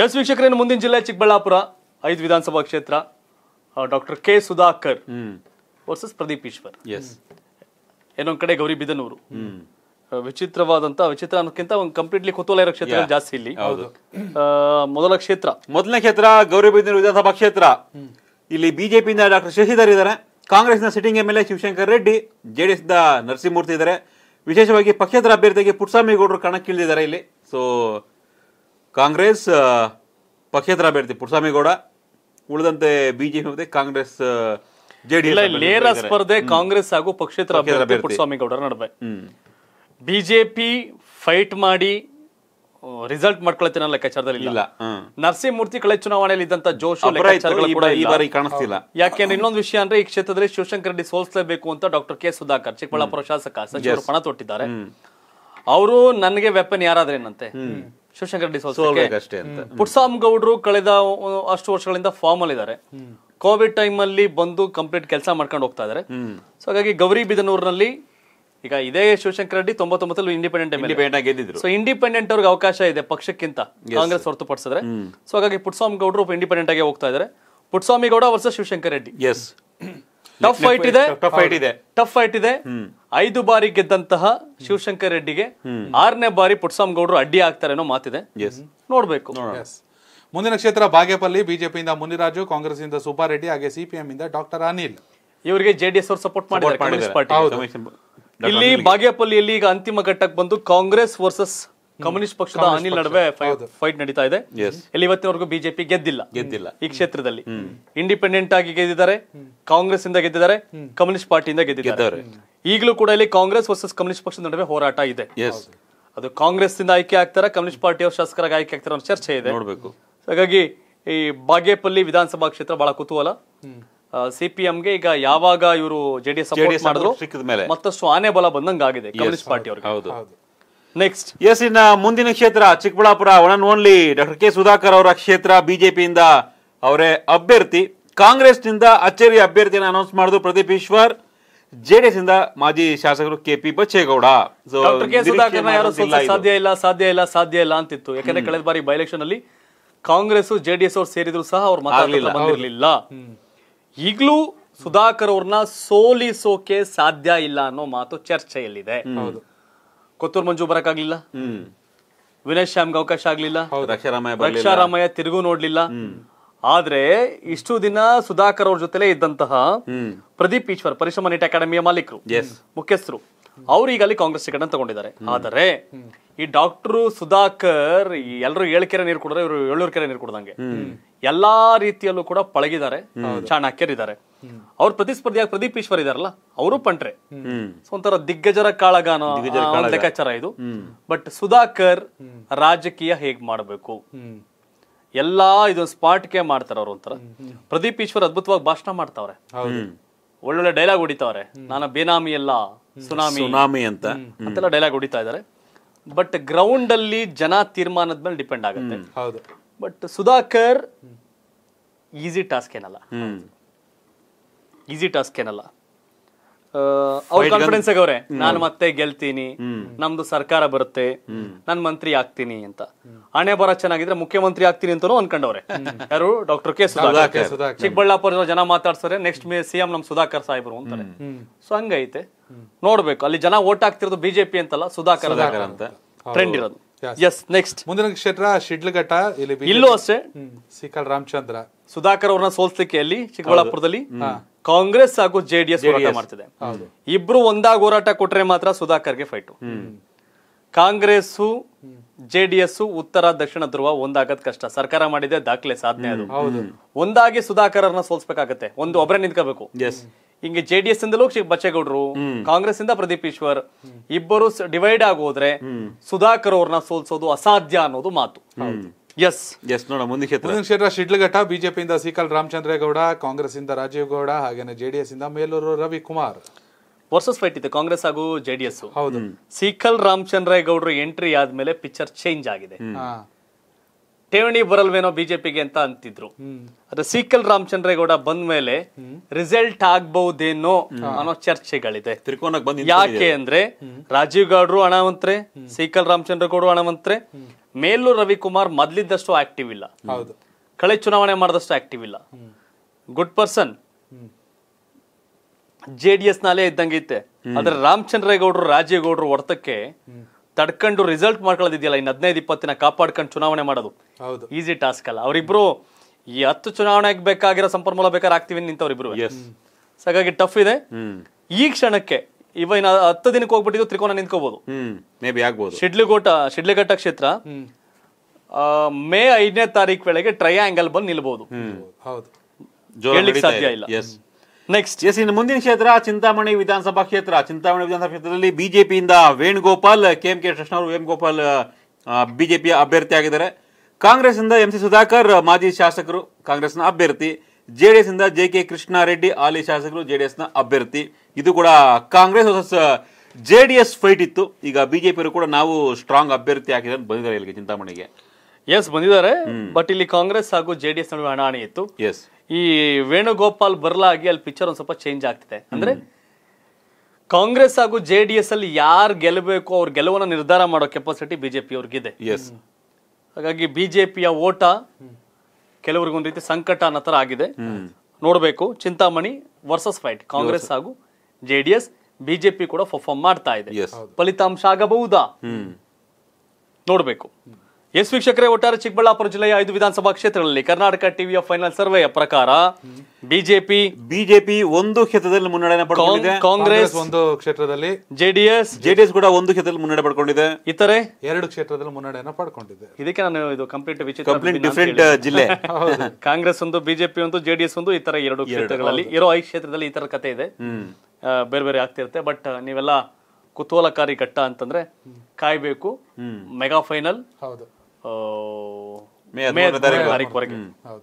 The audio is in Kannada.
ಎಸ್ ವೀಕ್ಷಕರೇನು ಮುಂದಿನ ಜಿಲ್ಲೆ ಚಿಕ್ಕಬಳ್ಳಾಪುರ ಐದು ವಿಧಾನಸಭಾ ಕ್ಷೇತ್ರ doctor K Sudhakar versus Pradeep Eshwar ಏನೊಂದ್ ಕಡೆ ಗೌರಿ ಬಿದನೂರು ವಿಚಿತ್ರವಾದಂತ ವಿಚಿತ್ರ ಅನ್ನೋಕ್ಕಿಂತ ಒಂದು ಕಂಪ್ಲೀಟ್ಲಿ ಕುತೂಹಲ ಇರೋ ಕ್ಷೇತ್ರ ಜಾಸ್ತಿ ಇಲ್ಲಿ ಮೊದಲ ಕ್ಷೇತ್ರ ಮೊದಲನೇ ಕ್ಷೇತ್ರ ಗೌರಿ ಬಿದನೂರು ವಿಧಾನಸಭಾ ಕ್ಷೇತ್ರ ಇಲ್ಲಿ ಬಿಜೆಪಿಯಿಂದ ಡಾಕ್ಟರ್ ಶಶಿಧರ್ ಇದ್ದಾರೆ ಕಾಂಗ್ರೆಸ್ನ sitting M L A Shivashankar Reddy JDS ದ ನರಸಿಂಹಮೂರ್ತಿ ಇದ್ದಾರೆ ವಿಶೇಷವಾಗಿ ಪಕ್ಷೇತರ ಅಭ್ಯರ್ಥಿಗೆ ಪುಟ್ಸ್ವಾಮಿ ಗೌಡರು ಕಣಕ್ಕಿಳಿದಿದ್ದಾರೆ ಇಲ್ಲಿ ಸೊ ಕಾಂಗ್ರೆಸ್ ಪಕ್ಷೇತರ ಅಭ್ಯರ್ಥಿ ಪುರಸ್ವಾಮಿಗೌಡ ಉಳಿದಂತೆ ಬಿಜೆಪಿ ಮತ್ತೆ ಕಾಂಗ್ರೆಸ್ ಜೆಡಿಎಸ್ ನೇರ ಸ್ಪರ್ಧೆ ಕಾಂಗ್ರೆಸ್ ಹಾಗೂ ಪಕ್ಷೇತರ ಅಭ್ಯರ್ಥಿ ಪುರಸ್ವಾಮಿಗೌಡರ ನಡುವೆ ಬಿಜೆಪಿ ಫೈಟ್ ಮಾಡಿ ರಿಸಲ್ಟ್ ಮಾಡ್ಕೊಳ್ತೀನ ಲೆಕ್ಕಾಚಾರದಲ್ಲಿ ಇಲ್ಲ ನರಸಿಂಹಮೂರ್ತಿ ಕಳೆ ಚುನಾವಣೆಯಲ್ಲಿ ಇದ್ದಂತ ಜೋಶ್ ಕಾಣಿಸ್ತಿಲ್ಲ ಯಾಕೆಂದ್ರೆ ಇನ್ನೊಂದು ವಿಷಯ ಅಂದ್ರೆ ಈ ಕ್ಷೇತ್ರದಲ್ಲಿ ಶಿವಶಂಕರ ರೆಡ್ಡಿ ಸೋಲಿಸಲೇಬೇಕು ಅಂತ ಡಾಕ್ಟರ್ ಕೆ ಸುಧಾಕರ್ ಚಿಕ್ಕಬಳ್ಳಾಪುರ ಶಾಸಕ ಸಚಿವರು ಪಣ ತೊಟ್ಟಿದ್ದಾರೆ ಅವರು ನನಗೆ ವೆಪನ್ ಯಾರಾದ್ರೇನಂತೆ ಶಿವಶಂಕರ್ ರೆಡ್ಡಿ ಪುಟ್ಸಾಮ್ ಗೌಡ್ರು ಕಳೆದ ಅಷ್ಟು ವರ್ಷಗಳಿಂದ ಫಾರ್ಮ್ ಅಲ್ಲಿ ಇದಾರೆ ಕೋವಿಡ್ ಟೈಮ್ ಅಲ್ಲಿ ಬಂದು ಕಂಪ್ಲೀಟ್ ಕೆಲಸ ಮಾಡ್ಕೊಂಡು ಹೋಗ್ತಾ ಇದಾರೆ ಸೊ ಹಾಗಾಗಿ ಗೌರಿ ಬಿದನೂರಿನಲ್ಲಿ ಈಗ ಇದೇ ಶಿವಶಂಕರ್ ರೆಡ್ಡಿ ತೊಂಬತ್ತೊಂಬತ್ತಲ್ಲಿ ಇಂಡಿಪೆಂಡೆಂಟ್ ಗೆದ್ದಿದ್ರು ಸೊ ಇಂಡಿಪೆಂಡೆಂಟ್ ಅವ್ರಿಗೆ ಅವಕಾಶ ಇದೆ ಪಕ್ಷಕ್ಕಿಂತ ಕಾಂಗ್ರೆಸ್ ಹೊರತುಪಡಿಸಿದ್ರೆ ಸೊ ಹಾಗಾಗಿ ಪುಟ್ಸ್ವಾಮಿ ಗೌಡ್ರು ಇಂಡಿಪೆಂಡೆಂಟ್ ಆಗಿ ಹೋಗ್ತಾ ಇದಾರೆ Puttaswamy Gowda versus Shivashankar Reddy is tough fight ಇದೆ ಟಫ್ ಫೈಟ್ ಇದೆ ಟಫ್ ಫೈಟ್ ಇದೆ ಐದು ಬಾರಿ ಗೆದ್ದಂತಹ ಶಿವಶಂಕರ್ ರೆಡ್ಡಿಗೆ ಆರನೇ ಬಾರಿ ಪುಟ್ಸಾಮ್ ಗೌಡರು ಅಡ್ಡಿ ಆಗ್ತಾರೆ ಅನ್ನೋ ಮಾತಿದೆ ನೋಡ್ಬೇಕು ಮುಂದಿನ ಕ್ಷೇತ್ರ ಬಾಗೇಪಲ್ಲಿ ಬಿಜೆಪಿಯಿಂದ ಮುನಿರಾಜು ಕಾಂಗ್ರೆಸ್ ಇಂದ ಸುಬ್ಬಾರೆಡ್ಡಿ ಹಾಗೆ ಸಿಪಿಎಂ ಇಂದ ಡಾಕ್ಟರ್ ಅನಿಲ್ ಇವರಿಗೆ ಜೆಡಿಎಸ್ ಅವರು ಸಪೋರ್ಟ್ ಮಾಡಿದ್ದಾರೆ ಇಲ್ಲಿ ಬಾಗೇಪಲ್ಲಿಯಲ್ಲಿ ಈಗ ಅಂತಿಮ ಘಟ್ಟಕ್ಕೆ ಬಂದು ಕಾಂಗ್ರೆಸ್ ವರ್ಸಸ್ ಕಮ್ಯುನಿಸ್ಟ್ ಪಕ್ಷದ ಅನಿಲ್ ನಡುವೆ ಫೈಟ್ ನಡೀತಾ ಇದೆ ಇಲ್ಲಿ ಇವತ್ತಿನವರೆಗೂ ಬಿಜೆಪಿ ಗೆದ್ದಿಲ್ಲ ಗೆದ್ದಿಲ್ಲ ಈ ಕ್ಷೇತ್ರದಲ್ಲಿ ಇಂಡಿಪೆಂಡೆಂಟ್ ಆಗಿ ಗೆದ್ದಿದ್ದಾರೆ ಕಾಂಗ್ರೆಸ್ ಇಂದ ಗೆದ್ದಿದ್ದಾರೆ ಕಮ್ಯುನಿಸ್ಟ್ ಪಾರ್ಟಿಯಿಂದ ಗೆದ್ದಿದ್ದಾರೆ ಈಗಲೂ ಕೂಡ ಇಲ್ಲಿ ಕಾಂಗ್ರೆಸ್ ವರ್ಸಸ್ ಕಮ್ಯುನಿಸ್ಟ್ ಪಕ್ಷದ ನಡುವೆ ಹೋರಾಟ ಇದೆ ಅದು ಕಾಂಗ್ರೆಸ್ ಇಂದ ಆಯ್ಕೆ ಆಗ್ತಾರ ಕಮ್ಯುನಿಸ್ಟ್ ಅವರ ಶಾಸಕರಾಗಿ ಆಯ್ಕೆ ಆಗ್ತಾರ ಚರ್ಚೆ ಇದೆ ನೋಡಬೇಕು ಹಾಗಾಗಿ ಈ ಬಾಗೇಪಲ್ಲಿ ವಿಧಾನಸಭಾ ಕ್ಷೇತ್ರ ಬಹಳ ಕುತೂಹಲ ಸಿಪಿಎಂಗೆ ಈಗ ಯಾವಾಗ ಇವರು ಜೆಡಿಎಸ್ ಮಾಡಿದ್ರು ಮತ್ತಷ್ಟು ಆನೆ ಬಲ ಆಗಿದೆ ಕಮ್ಯುನಿಸ್ಟ್ ಪಾರ್ಟಿ ಅವ್ರಿಗೆ ನೆಕ್ಸ್ಟ್ ಎಸ್ ಇನ್ನ ಮುಂದಿನ ಕ್ಷೇತ್ರ Chikkaballapur one and only doctor K Sudhakar ಅವರ ಕ್ಷೇತ್ರ ಬಿಜೆಪಿಯಿಂದ ಅವರೇ ಅಭ್ಯರ್ಥಿ ಕಾಂಗ್ರೆಸ್ನಿಂದ ಅಚ್ಚರಿ ಅಭ್ಯರ್ಥಿಯನ್ನು ಅನೌನ್ಸ್ ಮಾಡುದು ಪ್ರದೀಪ್ ಈಶ್ವರ್ ಜೆಡಿಎಸ್ ಇಂದ ಮಾಜಿ ಶಾಸಕರು ಕೆಪಿ ಬಚ್ಚೇಗೌಡ ಸಾಧ್ಯ ಇಲ್ಲ ಸಾಧ್ಯ ಇಲ್ಲ ಸಾಧ್ಯ ಇಲ್ಲ ಅಂತಿತ್ತು ಯಾಕಂದ್ರೆ ಕಳೆದ ಬಾರಿ ಬೈ ಎಲೆಕ್ಷನ್ ಅಲ್ಲಿ ಕಾಂಗ್ರೆಸ್ ಜೆಡಿಎಸ್ ಅವ್ರು ಸೇರಿದ್ರು ಸಹ ಅವ್ರು ಮಾತಾಡಲಿಲ್ಲ ಬಂದಿರಲಿಲ್ಲ ಈಗಲೂ ಸುಧಾಕರ್ ಅವ್ರನ್ನ ಸೋಲಿಸೋಕೆ ಸಾಧ್ಯ ಇಲ್ಲ ಅನ್ನೋ ಮಾತು ಚರ್ಚೆಯಲ್ಲಿದೆ ಕೊತ್ತೂರು ಮಂಜು ಬರಕಾಗ್ಲಿಲ್ಲ ವಿನಯ್ ಶ್ಯಾಮ್ಗೆ ಅವಕಾಶ ಆಗ್ಲಿಲ್ಲ ರಕ್ಷಾರಾಮಯ್ಯ ತಿರುಗು ನೋಡ್ಲಿಲ್ಲ ಆದ್ರೆ ಇಷ್ಟು ದಿನ ಸುಧಾಕರ್ ಅವ್ರ ಜೊತೆಲೇ ಇದ್ದಂತಹ ಪ್ರದೀಪ್ ಈಶ್ವರ್ ಪರಿಶ್ರಮ ನೀಟ್ ಅಕಾಡೆಮಿಯ ಮಾಲೀಕರು ಮುಖ್ಯಸ್ಥರು ಅವ್ರು ಈಗ ಅಲ್ಲಿ ಕಾಂಗ್ರೆಸ್ ಟಿಕೆಟ್ ತಗೊಂಡಿದ್ದಾರೆ ಆದರೆ ಈ ಡಾಕ್ಟರ್ ಸುಧಾಕರ್ ಎಲ್ಲರೂ ಏಳು ಕೆರೆ ನೀರು ಕುಡಿದ್ರೆ ಇವರು ಏಳ್ನೂರು ಕೆರೆ ನೀರು ಕುಡ್ದಂಗೆ ಎಲ್ಲಾ ರೀತಿಯಲ್ಲೂ ಕೂಡ ಪಳಗಿದ್ದಾರೆ ಇದಾರೆ ಅವ್ರ ಪ್ರತಿಸ್ಪರ್ಧಿಯಾಗಿ ಪ್ರದೀಪ್ ಈಶ್ವರ್ ಇದಾರಲ್ಲ ಅವರು ಪಂಟ್ರೆ ಒಂಥರ ದಿಗ್ಗಜರ ಕಾಳಗಾನ ಲೆಕ್ಕಾಚಾರ ಇದು ಬಟ್ ಸುಧಾಕರ್ ರಾಜಕೀಯ ಹೇಗ್ ಮಾಡಬೇಕು ಎಲ್ಲ ಇದೊಂದು ಸ್ಪಾಟ್ಗೆ ಮಾಡ್ತಾರೆ ಅವ್ರ ಒಂಥರ ಪ್ರದೀಪ್ ಈಶ್ವರ್ ಅದ್ಭುತವಾಗಿ ಭಾಷಣ ಮಾಡ್ತಾವ್ರೆ ಒಳ್ಳೊಳ್ಳೆ ಡೈಲಾಗ್ ಹೊಡಿತಾವ್ರೆ ನಾನು ಬೇನಾಮಿ ಎಲ್ಲ ಸುನಾಮಿ ಸುನಾಮಿ ಅಂತ ಅಂತೆಲ್ಲ ಡೈಲಾಗ್ ಹೊಡಿತಾ ಇದಾರೆ ಬಟ್ ಗ್ರೌಂಡ್ ಅಲ್ಲಿ ಜನ ತೀರ್ಮಾನದ ಮೇಲೆ ಡಿಪೆಂಡ್ ಆಗುತ್ತೆ ಬಟ್ ಸುಧಾಕರ್ ಈಸಿ ಟಾಸ್ಕ್ ಏನಲ್ಲ ಈಸಿ ಟಾಸ್ಕ್ ಏನಲ್ಲ ಅವ್ರ ಕಾನ್ಫಿಡೆನ್ಸ್ ಅವ್ರೆ ನಾನು ಮತ್ತೆ ಗೆಲ್ತೀನಿ ನಮ್ದು ಸರ್ಕಾರ ಬರುತ್ತೆ ನನ್ ಮಂತ್ರಿ ಆಗ್ತೀನಿ ಅಂತ ಹಣೆ ಬರ ಚೆನ್ನಾಗಿದ್ರೆ ಮುಖ್ಯಮಂತ್ರಿ ಆಗ್ತೀನಿ ಅಂತ ಅನ್ಕೊಂಡವ್ರೆ ಯಾರು ಡಾಕ್ಟರ್ ಕೆ ಸುಧಾಕರ್ ಚಿಕ್ಕಬಳ್ಳಾಪುರ ಜನ ಮಾತಾಡ್ತಾರೆ ನೆಕ್ಸ್ಟ್ ಸಿಎಂ ನಮ್ ಸುಧಾಕರ್ ಸಾಹೇಬರು ಅಂತಾರೆ ಸೊ ಹಂಗೈತೆ ನೋಡ್ಬೇಕು ಅಲ್ಲಿ ಜನ ಓಟ್ ಆಗ್ತಿರೋದು ಬಿಜೆಪಿ ಅಂತಲ್ಲ ಸುಧಾಕರ್ ಅಂತ ಟ್ರೆಂಡ್ ಇರೋದು ನೆಕ್ಸ್ಟ್ ಮುಂದಿನ ಕ್ಷೇತ್ರ ಶಿಡ್ಲಘಟ್ಟ ಇಲ್ಲಿ ಇಲ್ಲೂ ಅಷ್ಟೇ ಸಿಕಲ್ ರಾಮಚಂದ್ರ ಸುಧಾಕರ್ ಅವ್ರನ್ನ ಸೋಲ್ಸ್ಲಿಕ್ಕೆ ಅಲ್ಲಿ ಚಿಕ್ಕಬಳ್ಳಾಪುರದಲ್ಲಿ ಕಾಂಗ್ರೆಸ್ ಹಾಗೂ ಜೆಡಿಎಸ್ ಹೋರಾಟ ಮಾಡ್ತಿದೆ ಇಬ್ರು ಒಂದಾಗ ಹೋರಾಟ ಕೊಟ್ರೆ ಮಾತ್ರ ಗೆ ಫೈಟ್ ಕಾಂಗ್ರೆಸ್ ಜೆಡಿಎಸ್ ಉತ್ತರ ದಕ್ಷಿಣ ಧ್ರುವ ಒಂದಾಗದ್ ಕಷ್ಟ ಸರ್ಕಾರ ಮಾಡಿದೆ ದಾಖಲೆ ಸಾಧನೆ ಅದು ಒಂದಾಗಿ ಸುಧಾಕರ್ ಅವ್ರನ್ನ ಸೋಲ್ಸ್ಬೇಕಾಗತ್ತೆ ಒಂದು ಒಬ್ಬರೇ ನಿಂತ್ಕೋಬೇಕು ಹಿಂಗೆ ಜೆ ಡಿ ಎಸ್ ಇಂದಲೂ ಬಚ್ಚೇಗೌಡರು ಕಾಂಗ್ರೆಸ್ ಇಂದ ಪ್ರದೀಪ್ ಈಶ್ವರ್ ಇಬ್ಬರು ಡಿವೈಡ್ ಆಗೋದ್ರೆ ಸುಧಾಕರ್ ಅವ್ರನ್ನ ಸೋಲ್ಸೋದು ಅಸಾಧ್ಯ ಅನ್ನೋದು ಮಾತು ಎಸ್ ಎಸ್ ನೋಡ ಮುಂದಿನ ಕ್ಷೇತ್ರ ಕ್ಷೇತ್ರ ಶಿಡ್ಲಘಟ್ಟ ಬಿಜೆಪಿಯಿಂದ ಸಿಕಲ್ ರಾಮಚಂದ್ರೇಗೌಡ ಕಾಂಗ್ರೆಸ್ ಇಂದ ರಾಜೀವ್ ಗೌಡ ಹಾಗೇನೆ ಜೆಡಿಎಸ್ ಇಂದ ಮೇಲೂರು ರವಿಕುಮಾರ್ ವರ್ಸಸ್ ಫೈಟ್ ಇದೆ ಕಾಂಗ್ರೆಸ್ ಹಾಗೂ ಜೆಡಿಎಸ್ ಹೌದು ಸಿಕಲ್ ರಾಮಚಂದ್ರೇಗೌಡರು ಎಂಟ್ರಿ ಆದ್ಮೇಲೆ ಪಿಕ್ಚರ್ ಚೇಂಜ್ ಆಗಿದೆ ಠೇವಣಿ ಬರಲ್ವೇನೋ ಬಿಜೆಪಿಗೆ ಅಂತ ಅಂತಿದ್ರು ಅದು ಸೀಕಲ್ ರಾಮಚಂದ್ರೇಗೌಡ ಬಂದ ಮೇಲೆ ರಿಸಲ್ಟ್ ಆಗ್ಬಹುದೇನೋ ಅನ್ನೋ ಚರ್ಚೆಗಳಿದೆ ಯಾಕೆ ಅಂದ್ರೆ ರಾಜೀವ್ ಗೌಡ್ರು ಹಣವಂತ್ರೆ ಸೀಕಲ್ ರಾಮಚಂದ್ರೇಗೌಡರು ಹಣವಂತ್ರೆ ಮೇಲೂ ರವಿಕುಮಾರ್ ಮೊದ್ಲಿದ್ದಷ್ಟು ಆಕ್ಟಿವ್ ಇಲ್ಲ ಕಳೆ ಚುನಾವಣೆ ಮಾಡಿದಷ್ಟು ಆಕ್ಟಿವ್ ಇಲ್ಲ good person J D S ನಾಲೆ ರಾಮಚಂದ್ರ ಆದ್ರೆ ರಾಮಚಂದ್ರೇಗೌಡ್ರು ರಾಜೀವ್ ಗೌಡ್ರು ಒಡತಕ್ಕೆ ತಡ್ಕೊಂಡು ರಿಸಲ್ಟ್ ಮಾಡ್ಕೊಳ್ಳೋದಿದೆಯಲ್ಲ ಇನ್ನು ಹದಿನೈದು ಇಪ್ಪತ್ತಿನ ಕಾಪಾಡ್ಕೊಂಡು ಚುನಾವಣೆ ಮಾಡೋದು ಈಸಿ ಟಾಸ್ಕ್ ಅಲ್ಲ ಅವರಿಬ್ರು ಈ ಹತ್ತು ಚುನಾವಣೆಗೆ ಬೇಕಾಗಿರೋ ಸಂಪನ್ಮೂಲ ಬೇಕಾದ್ರೆ ಆಗ್ತೀವಿ ನಿಂತವ್ರಿಬ್ರು ಸೊ ಹಾಗಾಗಿ ಟಫ್ ಇದೆ ಈ ಕ್ಷಣಕ್ಕೆ ಇವ ಹತ್ತು ದಿನಕ್ಕೆ ಹೋಗ್ಬಿಟ್ಟಿದ್ದು ತ್ರಿಕೋನ ನಿಂತ್ಕೋಬಹುದು ಶಿಡ್ಲಿಗೋಟ ಶಿಡ್ಲಿಘಟ್ಟ ಕ್ಷೇತ್ರ ಮೇ ಐದನೇ ತಾರೀಕು ವೇಳೆಗೆ ಟ್ರಯಾಂಗಲ್ ಬಂದು ನಿಲ್ಬಹುದು ಸಾಧ್ಯ ಇಲ್ಲ ನೆಕ್ಸ್ಟ್ ಎಸ್ ಇನ್ನು ಮುಂದಿನ ಕ್ಷೇತ್ರ ಚಿಂತಾಮಣಿ ವಿಧಾನಸಭಾ ಕ್ಷೇತ್ರ ಚಿಂತಾಮಣಿ ವಿಧಾನಸಭಾ ಕ್ಷೇತ್ರದಲ್ಲಿ ಬಿಜೆಪಿಯಿಂದ Venugopal K M K Krishna ಅವರು ವೇಣುಗೋಪಾಲ್ ಬಿಜೆಪಿಯ ಅಭ್ಯರ್ಥಿ ಆಗಿದ್ದಾರೆ ಕಾಂಗ್ರೆಸ್ ಇಂದ ಎಂ ಸಿ ಸುಧಾಕರ್ ಮಾಜಿ ಶಾಸಕರು ಕಾಂಗ್ರೆಸ್ನ ಅಭ್ಯರ್ಥಿ ಜೆಡಿಎಸ್ ಇಂದ ಜೆ ಕೆ ಕೃಷ್ಣಾರೆಡ್ಡಿ ಹಾಲಿ ಶಾಸಕರು ಜೆಡಿಎಸ್ನ ಅಭ್ಯರ್ಥಿ ಇದು ಕೂಡ Congress versus J D S fight ಇತ್ತು ಈಗ ಬಿಜೆಪಿಯವರು ಕೂಡ ನಾವು ಸ್ಟ್ರಾಂಗ್ ಅಭ್ಯರ್ಥಿ ಆಗಿದೆ ಅಂತ ಬಂದಿದ್ದಾರೆ ಇಲ್ಲಿಗೆ ಚಿಂತಾಮಣಿಗೆ ಎಸ್ ಬಂದಿದ್ದಾರೆ ಬಟ್ ಇಲ್ಲಿ ಕಾಂಗ್ರೆಸ್ ಹಾಗೂ ಜೆಡಿಎಸ್ ನಡುವೆ ಹಣಾಣಿ ಇತ್ತು ಎಸ್ ಈ ವೇಣುಗೋಪಾಲ್ ಬರ್ಲಾಗಿ ಅಲ್ಲಿ ಪಿಕ್ಚರ್ ಒಂದ್ ಸ್ವಲ್ಪ ಚೇಂಜ್ ಆಗ್ತಿದೆ ಅಂದ್ರೆ ಕಾಂಗ್ರೆಸ್ ಹಾಗೂ ಜೆ ಡಿ ಎಸ್ ಅಲ್ಲಿ ಯಾರು ಗೆಲ್ಲಬೇಕು ಅವ್ರ ಗೆಲುವನ್ನ ನಿರ್ಧಾರ ಮಾಡೋ ಕೆಪಾಸಿಟಿ ಬಿಜೆಪಿ ಅವ್ರಿಗಿದೆ ಹಾಗಾಗಿ ಬಿಜೆಪಿಯ ಓಟ ಕೆಲವರಿಗೊಂದು ರೀತಿ ಸಂಕಟ ಅನ್ನೋ ತರ ಆಗಿದೆ ನೋಡಬೇಕು ಚಿಂತಾಮಣಿ ವರ್ಸಸ್ ಫೈಟ್ ಕಾಂಗ್ರೆಸ್ ಹಾಗೂ ಜೆ ಡಿ ಎಸ್ ಬಿಜೆಪಿ ಕೂಡ ಪರ್ಫಾರ್ಮ್ ಮಾಡ್ತಾ ಇದೆ ಫಲಿತಾಂಶ ಆಗಬಹುದಾ ನೋಡಬೇಕು ಎಸ್ ವೀಕ್ಷಕರೇ ಒಟ್ಟಾರೆ ಚಿಕ್ಕಬಳ್ಳಾಪುರ ಜಿಲ್ಲೆಯ ಐದು ವಿಧಾನಸಭಾ ಕ್ಷೇತ್ರಗಳಲ್ಲಿ ಕರ್ನಾಟಕ ಟಿವಿಯ ಫೈನಲ್ ಸರ್ವೆಯ ಪ್ರಕಾರ ಬಿಜೆಪಿ ಬಿಜೆಪಿ ಒಂದು ಕ್ಷೇತ್ರದಲ್ಲಿ ಮುನ್ನಡೆಯನ್ನು ಪಡ್ಕೊಂಡಿದೆ ಕಾಂಗ್ರೆಸ್ ಒಂದು ಕ್ಷೇತ್ರದಲ್ಲಿ ಜೆಡಿಎಸ್ ಜೆಡಿಎಸ್ ಕೂಡ ಒಂದು ಕ್ಷೇತ್ರದಲ್ಲಿ ಮುನ್ನಡೆ ಪಡ್ಕೊಂಡಿದೆ ಇತರೆ ಎರಡು ಕ್ಷೇತ್ರದಲ್ಲಿ ಮುನ್ನಡೆಯನ್ನು ಪಡ್ಕೊಂಡಿದೆ ಇದಕ್ಕೆ ನಾನು ಇದು ಕಂಪ್ಲೀಟ್ ವಿಚಿತ್ರ ಕಂಪ್ಲೀಟ್ ಡಿಫ್ರೆಂಟ್ uh, ಜಿಲ್ಲೆ ಕಾಂಗ್ರೆಸ್ ಒಂದು ಬಿಜೆಪಿ ಒಂದು ಜೆಡಿಎಸ್ ಒಂದು ಇತರ ಎರಡು ಕ್ಷೇತ್ರಗಳಲ್ಲಿ ಇರೋ ಐದು ಕ್ಷೇತ್ರದಲ್ಲಿ ಇತರ ತರ ಕತೆ ಇದೆ ಬೇರೆ ಬೇರೆ ಆಗ್ತಿರುತ್ತೆ ಬಟ್ ನೀವೆಲ್ಲ ಕುತೂಹಲಕಾರಿ ಘಟ್ಟ ಅಂತಂದ್ರೆ ಕಾಯ್ಬೇಕು ಮೆಗಾ ಫೈನಲ್ ಹೌದು మే ಹದಿಮೂರನೇ ತಾರೀಕು ಹೌದು